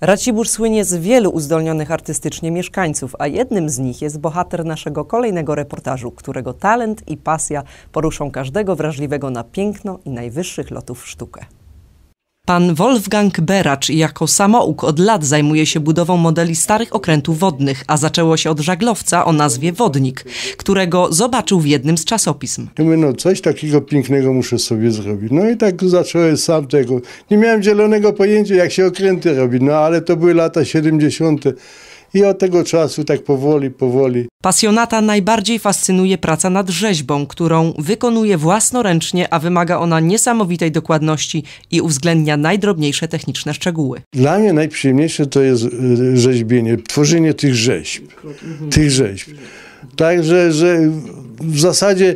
Racibórz słynie z wielu uzdolnionych artystycznie mieszkańców, a jednym z nich jest bohater naszego kolejnego reportażu, którego talent i pasja poruszą każdego wrażliwego na piękno i najwyższych lotów sztukę. Pan Wolfgang Beracz jako samouk od lat zajmuje się budową modeli starych okrętów wodnych, a zaczęło się od żaglowca o nazwie Wodnik, którego zobaczył w jednym z czasopism. Ja mówię, no coś takiego pięknego muszę sobie zrobić. No i tak zacząłem sam tego. Nie miałem zielonego pojęcia, jak się okręty robi, no ale to były lata 70. I od tego czasu tak powoli, powoli. Pasjonata najbardziej fascynuje praca nad rzeźbą, którą wykonuje własnoręcznie, a wymaga ona niesamowitej dokładności i uwzględnia najdrobniejsze techniczne szczegóły. Dla mnie najprzyjemniejsze to jest y, rzeźbienie, tworzenie tych rzeźb. Tych rzeźb. Także, że w zasadzie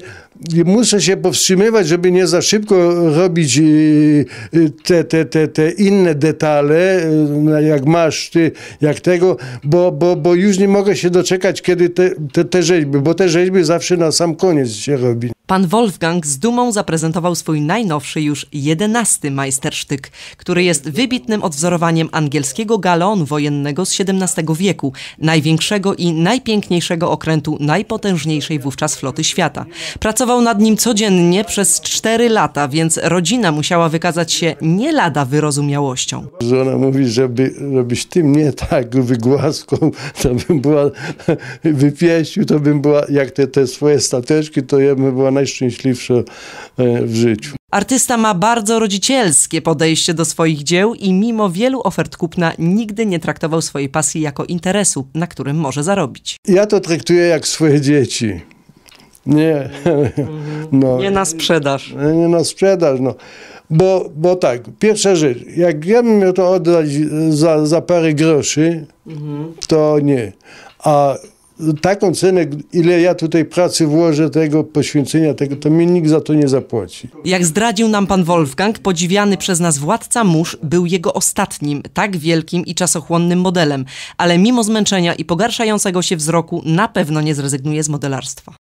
muszę się powstrzymywać, żeby nie za szybko robić y, y, te, te, te, te inne detale, y, no, jak masz ty, jak tego, bo, bo, bo już nie mogę się doczekać, kiedy te, te, te rzeźby, bo te rzeźby zawsze na sam koniec się robi. Pan Wolfgang z dumą zaprezentował swój najnowszy już jedenasty majstersztyk, który jest wybitnym odwzorowaniem angielskiego galeonu wojennego z XVII wieku, największego i najpiękniejszego okrętu najpotężniejszej wówczas floty świata. Pracował nad nim codziennie przez cztery lata, więc rodzina musiała wykazać się nie lada wyrozumiałością. Żona mówi, żeby, żebyś ty mnie tak wygłaskał, to bym była, wypieścił, to bym była, jak te, te swoje stateczki, to ja bym była najszczęśliwsze e, w życiu. Artysta ma bardzo rodzicielskie podejście do swoich dzieł i mimo wielu ofert kupna nigdy nie traktował swojej pasji jako interesu, na którym może zarobić. Ja to traktuję jak swoje dzieci. Nie. Mhm. No. Nie na sprzedaż. Nie na sprzedaż, no. Bo, bo tak, pierwsza rzecz, jak ja bym miał to oddać za, za parę groszy, mhm. to nie. A taką cenę, ile ja tutaj pracy włożę, tego poświęcenia, tego, to mi nikt za to nie zapłaci. Jak zdradził nam pan Wolfgang, podziwiany przez nas władca mórz był jego ostatnim, tak wielkim i czasochłonnym modelem, ale mimo zmęczenia i pogarszającego się wzroku na pewno nie zrezygnuje z modelarstwa.